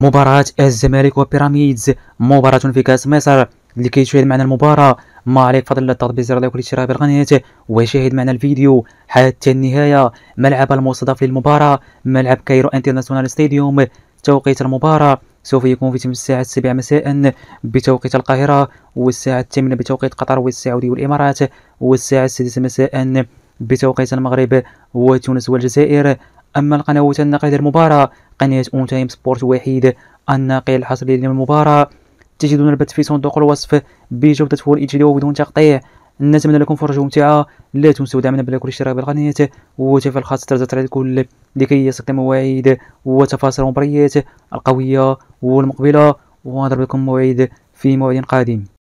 مباراة الزمالك وبيراميدز مباراة في كأس مصر اللي كيشاهد معنا المباراة ما عليك فضل الضغط زر لايك والاشتراك بالقناة وشاهد معنا الفيديو حتى النهاية ملعب المستضاف للمباراة ملعب كايرو انترناسيونال ستاديوم توقيت المباراة سوف يكون في تم الساعة السابعة مساء بتوقيت القاهرة والساعة الثامنة بتوقيت قطر والسعودية والإمارات والساعة السادسة مساء بتوقيت المغرب وتونس والجزائر أما القنوات الناقلة للمباراة قناة أون تايم سبورت وحيد الناقل الحصري للمباراة تجدون البث في صندوق الوصف بجودته الإجلية وبدون تقطيع نتمنى لكم فرجة ممتعة لا تنسوا دعمنا بلايك والاشتراك بالقناة وتفعيل خاص الجرس على الكل لكي يصلك مواعيد وتفاصيل المباريات القوية والمقبلة ونضرب لكم موعد في موعد قادم